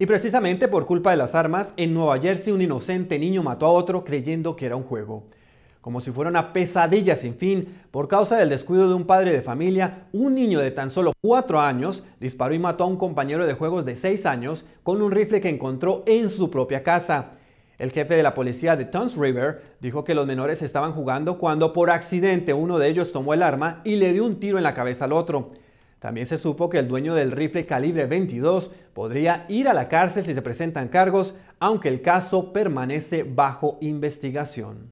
Y precisamente por culpa de las armas, en Nueva Jersey un inocente niño mató a otro creyendo que era un juego. Como si fuera una pesadilla sin fin, por causa del descuido de un padre de familia, un niño de tan solo 4 años disparó y mató a un compañero de juegos de 6 años con un rifle que encontró en su propia casa. El jefe de la policía de Towns River dijo que los menores estaban jugando cuando por accidente uno de ellos tomó el arma y le dio un tiro en la cabeza al otro. También se supo que el dueño del rifle calibre 22 podría ir a la cárcel si se presentan cargos, aunque el caso permanece bajo investigación.